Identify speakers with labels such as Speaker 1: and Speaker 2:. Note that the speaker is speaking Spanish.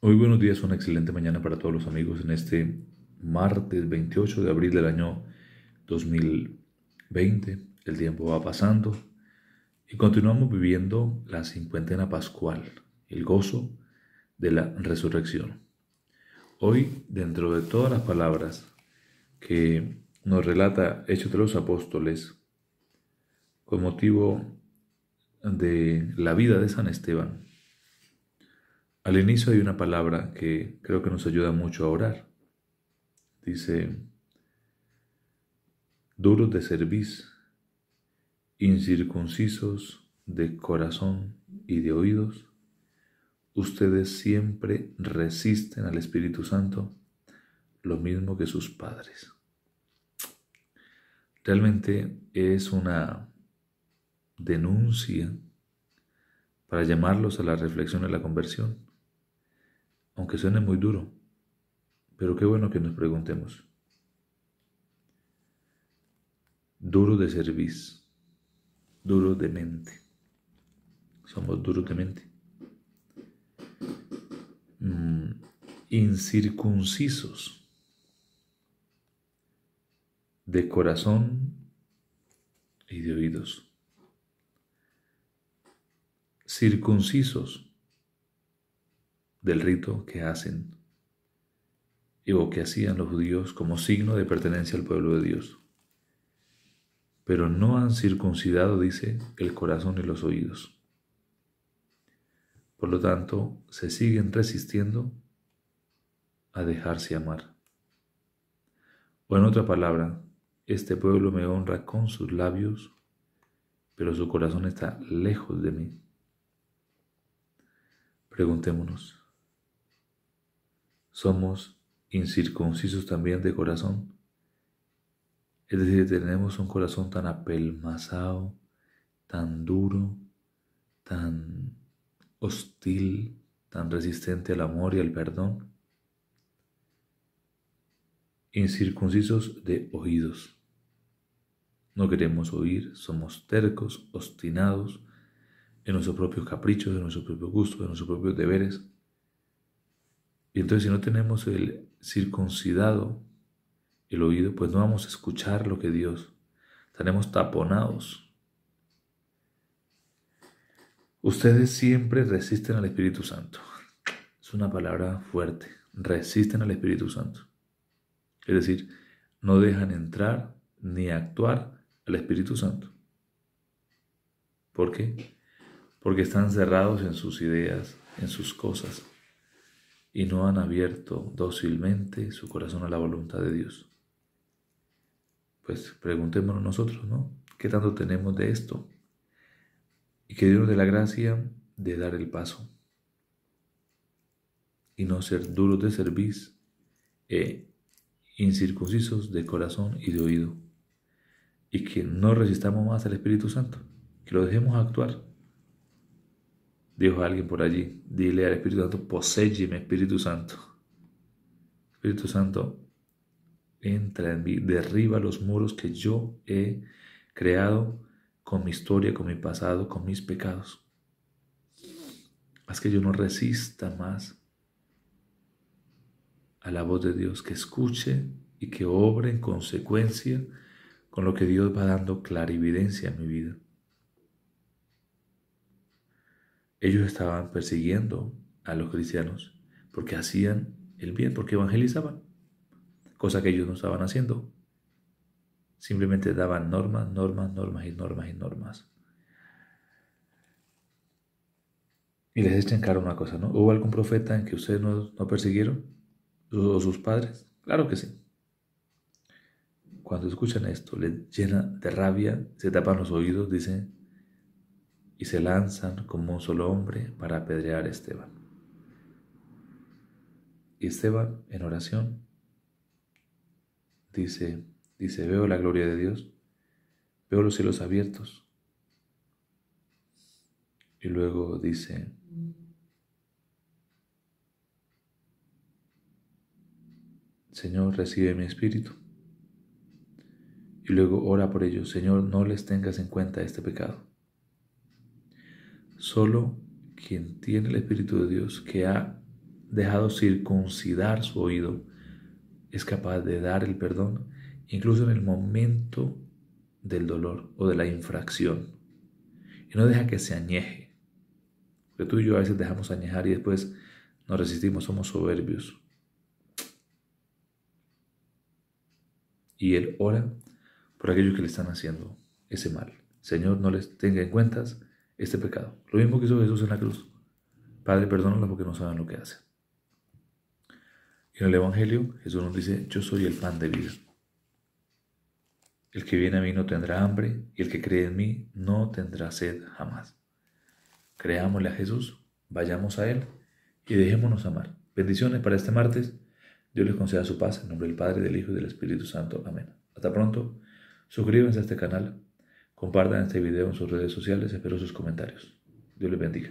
Speaker 1: Hoy buenos días, una excelente mañana para todos los amigos en este martes 28 de abril del año 2020. El tiempo va pasando y continuamos viviendo la cincuentena pascual, el gozo de la resurrección. Hoy, dentro de todas las palabras que nos relata Hechos de los Apóstoles, con motivo de la vida de San Esteban, al inicio hay una palabra que creo que nos ayuda mucho a orar. Dice, duros de cerviz, incircuncisos de corazón y de oídos, ustedes siempre resisten al Espíritu Santo lo mismo que sus padres. Realmente es una denuncia para llamarlos a la reflexión y la conversión aunque suene muy duro, pero qué bueno que nos preguntemos. Duro de cerviz, duro de mente. Somos duros de mente. Mm, incircuncisos de corazón y de oídos. Circuncisos del rito que hacen o que hacían los judíos como signo de pertenencia al pueblo de Dios. Pero no han circuncidado, dice, el corazón y los oídos. Por lo tanto, se siguen resistiendo a dejarse amar. O en otra palabra, este pueblo me honra con sus labios, pero su corazón está lejos de mí. Preguntémonos, somos incircuncisos también de corazón. Es decir, tenemos un corazón tan apelmazado, tan duro, tan hostil, tan resistente al amor y al perdón. Incircuncisos de oídos. No queremos oír, somos tercos, obstinados en nuestros propios caprichos, en nuestros propios gustos, en nuestros propios deberes. Y entonces si no tenemos el circuncidado, el oído, pues no vamos a escuchar lo que Dios. Estaremos taponados. Ustedes siempre resisten al Espíritu Santo. Es una palabra fuerte. Resisten al Espíritu Santo. Es decir, no dejan entrar ni actuar al Espíritu Santo. ¿Por qué? Porque están cerrados en sus ideas, en sus cosas, y no han abierto dócilmente su corazón a la voluntad de Dios. Pues preguntémonos nosotros, ¿no? ¿Qué tanto tenemos de esto? Y que Dios nos dé la gracia de dar el paso y no ser duros de cerviz e incircuncisos de corazón y de oído. Y que no resistamos más al Espíritu Santo, que lo dejemos actuar dijo alguien por allí, dile al Espíritu Santo, poseyeme Espíritu Santo. Espíritu Santo, entra en mí, derriba los muros que yo he creado con mi historia, con mi pasado, con mis pecados. Haz que yo no resista más a la voz de Dios, que escuche y que obre en consecuencia con lo que Dios va dando clarividencia a mi vida. Ellos estaban persiguiendo a los cristianos porque hacían el bien, porque evangelizaban, cosa que ellos no estaban haciendo. Simplemente daban normas, normas, normas y normas y normas. Y les echan cara una cosa, ¿no? ¿Hubo algún profeta en que ustedes no, no persiguieron? ¿O sus padres? Claro que sí. Cuando escuchan esto, les llena de rabia, se tapan los oídos, dicen, y se lanzan como un solo hombre para apedrear a Esteban. Y Esteban, en oración, dice, dice, veo la gloria de Dios, veo los cielos abiertos. Y luego dice, Señor, recibe mi espíritu. Y luego ora por ellos, Señor, no les tengas en cuenta este pecado. Solo quien tiene el Espíritu de Dios, que ha dejado circuncidar su oído, es capaz de dar el perdón, incluso en el momento del dolor o de la infracción. Y no deja que se añeje. Porque tú y yo a veces dejamos añejar y después nos resistimos, somos soberbios. Y Él ora por aquellos que le están haciendo ese mal. Señor, no les tenga en cuentas este pecado. Lo mismo que hizo Jesús en la cruz. Padre, perdónala porque no saben lo que hace. Y en el Evangelio Jesús nos dice, yo soy el pan de vida. El que viene a mí no tendrá hambre y el que cree en mí no tendrá sed jamás. Creámosle a Jesús, vayamos a Él y dejémonos amar. Bendiciones para este martes. Dios les conceda su paz en nombre del Padre, del Hijo y del Espíritu Santo. Amén. Hasta pronto. Suscríbanse a este canal Compartan este video en sus redes sociales. Espero sus comentarios. Dios les bendiga.